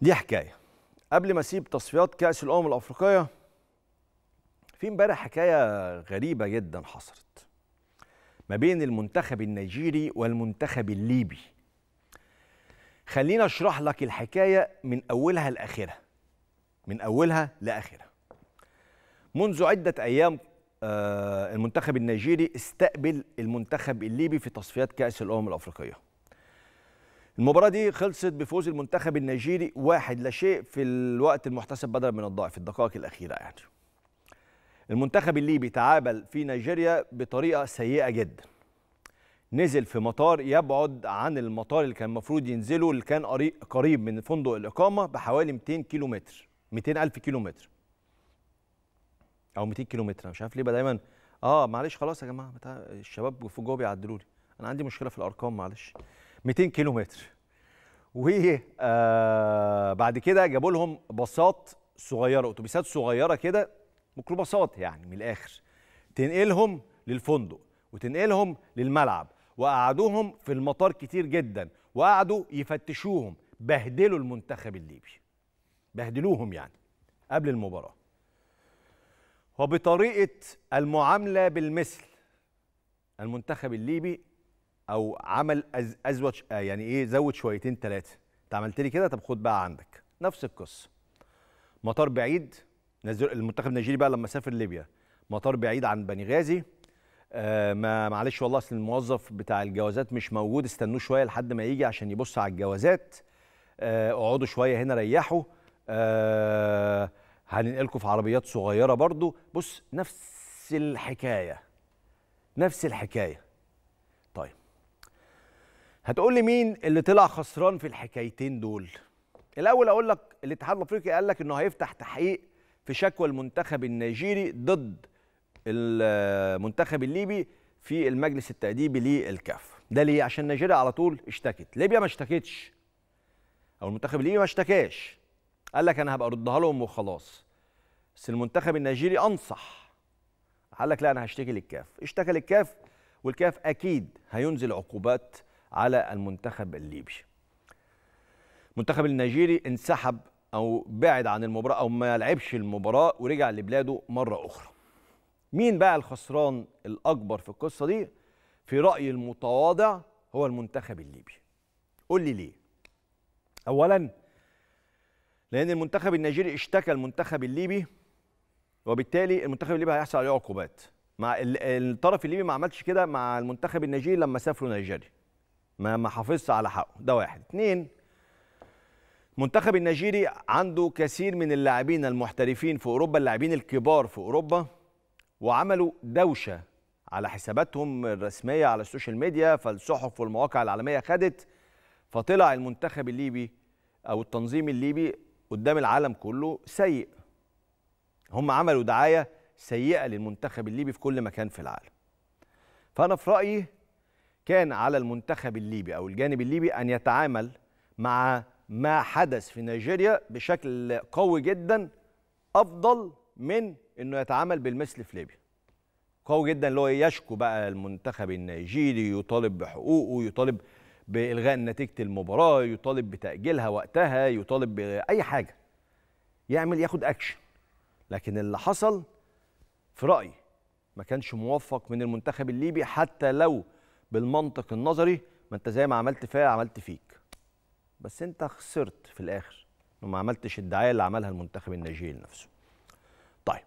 دي حكايه قبل ما اسيب تصفيات كاس الامم الافريقيه في امبارح حكايه غريبه جدا حصلت ما بين المنتخب النيجيري والمنتخب الليبي خلينا اشرح لك الحكايه من اولها لاخرها من اولها لاخرها منذ عده ايام آه، المنتخب النيجيري استقبل المنتخب الليبي في تصفيات كاس الامم الافريقيه المباراة دي خلصت بفوز المنتخب النيجيري واحد لا شيء في الوقت المحتسب بدلا من الضعف في الدقائق الأخيرة يعني المنتخب الليبي تعامل في نيجيريا بطريقة سيئة جدا نزل في مطار يبعد عن المطار اللي كان المفروض ينزله اللي كان قريب من فندق الإقامة بحوالي 200 كيلو متر 200 ألف كيلو متر أو 200 كيلو متر أنا مش عارف ليه بقى دايما آه معلش خلاص يا جماعة الشباب في جوه بيعدلوا لي أنا عندي مشكلة في الأرقام معلش 200 كيلو متر وبعد آه، كده جابوا لهم باصات صغيره اتوبيسات صغيره كده ميكروباصات يعني من الاخر تنقلهم للفندق وتنقلهم للملعب وقعدوهم في المطار كتير جدا وقعدوا يفتشوهم بهدلوا المنتخب الليبي بهدلوهم يعني قبل المباراه وبطريقه المعامله بالمثل المنتخب الليبي او عمل أز ازود آه، يعني ايه زود شويتين ثلاثه انت عملت لي كده طب خد بقى عندك نفس القصه مطار بعيد نزل المنتخب النيجيري بقى لما سافر ليبيا مطار بعيد عن بني غازي آه ما معلش والله اصل الموظف بتاع الجوازات مش موجود استنوه شويه لحد ما يجي عشان يبص على الجوازات آه اقعدوا شويه هنا ريحوا آه هننقلكم في عربيات صغيره برضو بص نفس الحكايه نفس الحكايه هتقول لي مين اللي طلع خسران في الحكايتين دول الاول اقول لك الاتحاد الافريقي قال لك انه هيفتح تحقيق في شكوى المنتخب النيجيري ضد المنتخب الليبي في المجلس التأديبي للكاف ده ليه عشان نيجيريا على طول اشتكت ليبيا ما اشتكتش او المنتخب الليبي ما اشتكاش قال لك انا هبقى اردها لهم وخلاص بس المنتخب النيجيري انصح قال لك لا انا هشتكي للكاف اشتكى للكاف والكاف اكيد هينزل عقوبات على المنتخب الليبي المنتخب النيجيري انسحب او بعد عن المباراه او ما لعبش المباراه ورجع لبلاده مره اخرى مين بقى الخسران الاكبر في القصه دي في رايي المتواضع هو المنتخب الليبي قول لي ليه اولا لان المنتخب النيجيري اشتكى المنتخب الليبي وبالتالي المنتخب الليبي هيحصل عليه عقوبات مع الطرف الليبي ما عملش كده مع المنتخب النيجيري لما سافروا نيجيريا ما ما حافظش على حقه ده واحد اثنين منتخب النيجيري عنده كثير من اللاعبين المحترفين في اوروبا اللاعبين الكبار في اوروبا وعملوا دوشه على حساباتهم الرسميه على السوشيال ميديا فالصحف والمواقع العالميه خدت فطلع المنتخب الليبي او التنظيم الليبي قدام العالم كله سيء هم عملوا دعايه سيئه للمنتخب الليبي في كل مكان في العالم فانا في رايي كان على المنتخب الليبي أو الجانب الليبي أن يتعامل مع ما حدث في نيجيريا بشكل قوي جدا أفضل من أنه يتعامل بالمثل في ليبيا قوي جدا اللي هو يشكو بقى المنتخب النيجيري يطالب بحقوقه يطالب بإلغاء نتيجة المباراة يطالب بتأجيلها وقتها يطالب بأي حاجة يعمل ياخد أكشن لكن اللي حصل في رأيي ما كانش موفق من المنتخب الليبي حتى لو بالمنطق النظري ما انت زي ما عملت فيا عملت فيك بس انت خسرت في الاخر وما عملتش الدعايه اللي عملها المنتخب النيجيري لنفسه طيب